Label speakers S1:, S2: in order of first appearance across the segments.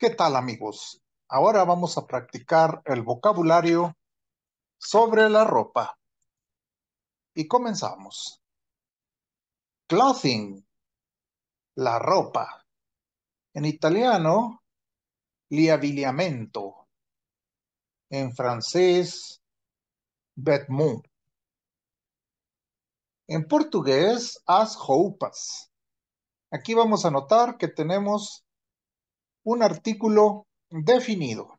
S1: ¿Qué tal amigos? Ahora vamos a practicar el vocabulario sobre la ropa. Y comenzamos. Clothing, la ropa. En italiano, liabiliamento. En francés, vêtements. En portugués, as roupas. Aquí vamos a notar que tenemos un artículo definido.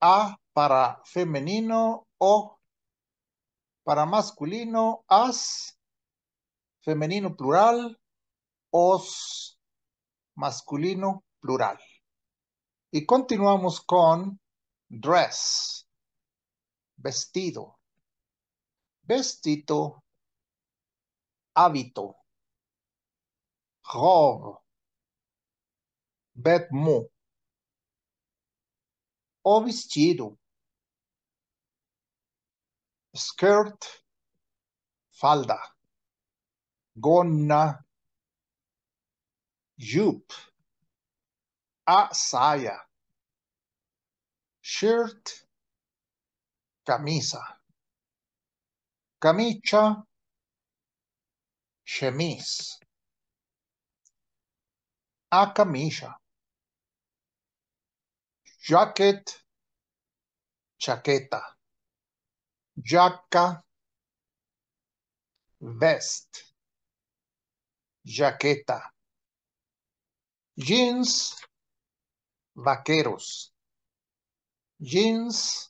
S1: A para femenino o para masculino, as, femenino plural, os, masculino plural. Y continuamos con dress, vestido, vestido, hábito, robe, batmo, O vestido. Skirt. Falda. Gona. Jupe. A saia. Shirt. Camisa. Camicha. Chemise. A camisa jacket, chaqueta, jaca, vest, jaqueta, jeans, vaqueros, jeans,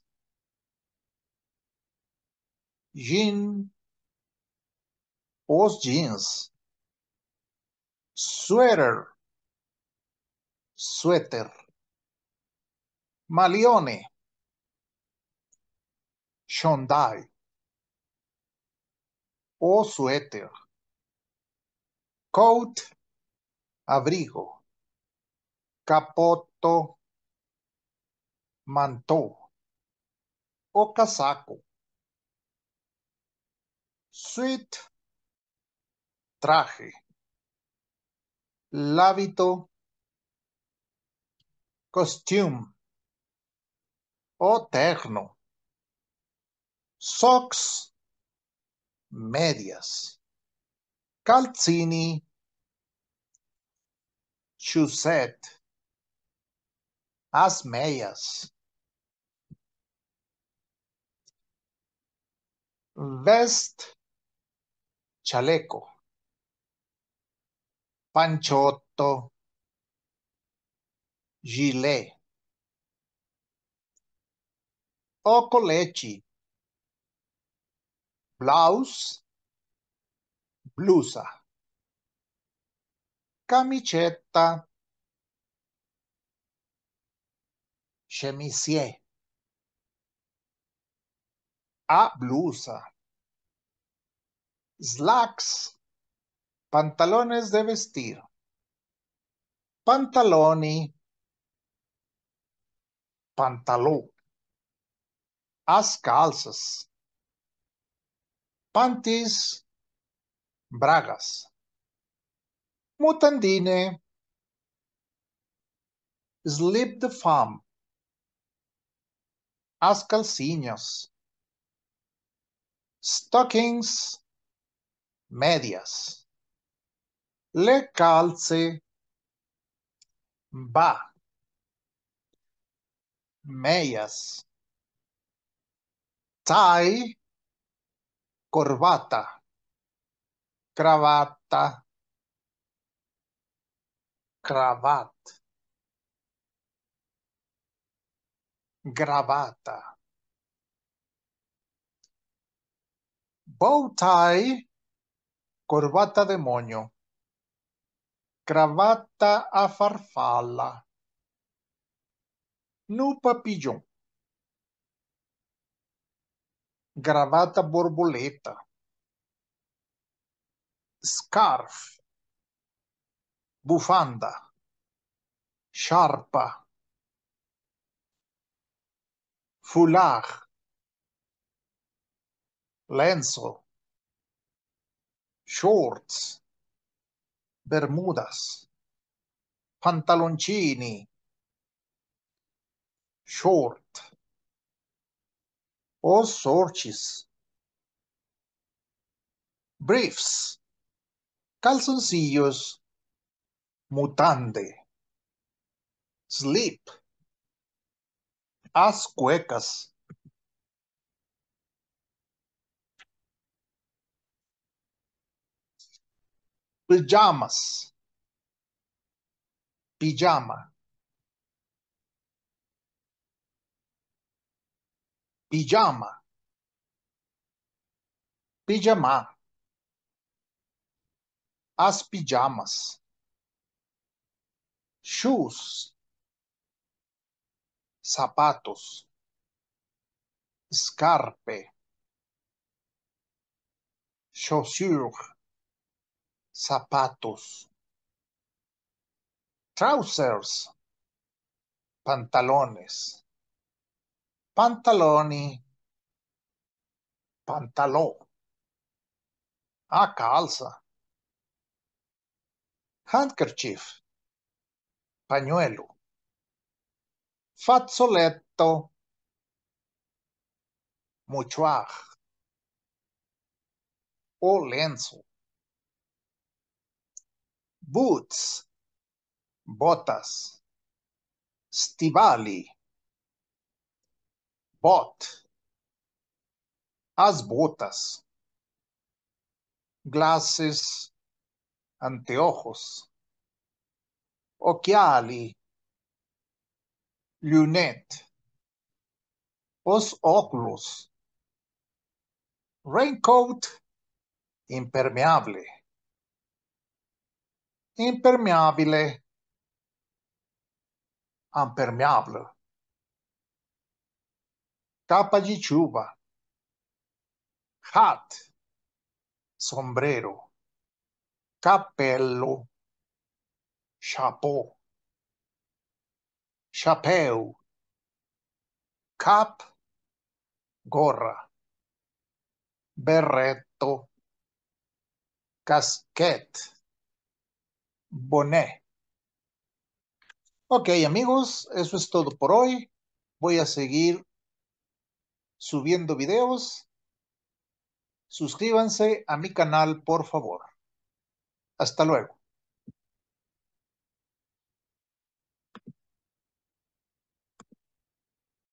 S1: jean, os jeans, sweater, suéter Malione, Shondai o suéter, coat, abrigo, capoto, mantó o casaco, suite, traje, lábito, costume o terno. Socks, medias. Calzini, Chuset. as Vest, chaleco. Panchotto, gilet o Blouse, blusa. Camicheta. chemisier. A blusa. Slacks, pantalones de vestir. Pantaloni, pantalón as calzas, panties, bragas, mutandine, slip the farm, as calcinhas, stockings, medias, le calce, ba, meias, Tie, corbata, cravatta, cravat, gravata. Bow tie, corbata de moño, cravatta a farfalla, nu papillon gravata borboleta, scarf, bufanda, sciarpa, foulard, lenzo, shorts, bermudas, pantaloncini, short. Osorchis. briefs, calzoncillos, mutande, sleep, as cuecas. Pijamas, pijama. Pijama. pijama, As pijamas. Shoes. Zapatos. Scarpe. chaussures, Zapatos. Trousers. Pantalones pantaloni, pantalón, a ah, calza. Handkerchief, pañuelo. Fazzoletto, Muchach o lenzo. Boots, botas. Stivali, bot, as botas, glasses, anteojos, occhiali, lunette, os óculos, raincoat, impermeable, impermeable, impermeable capa de chuva, hat, sombrero, capello, chapeau, chapéu, cap, gorra, berreto, casquet, boné. Ok, amigos, eso es todo por hoy. Voy a seguir subiendo videos. Suscríbanse a mi canal, por favor. Hasta luego.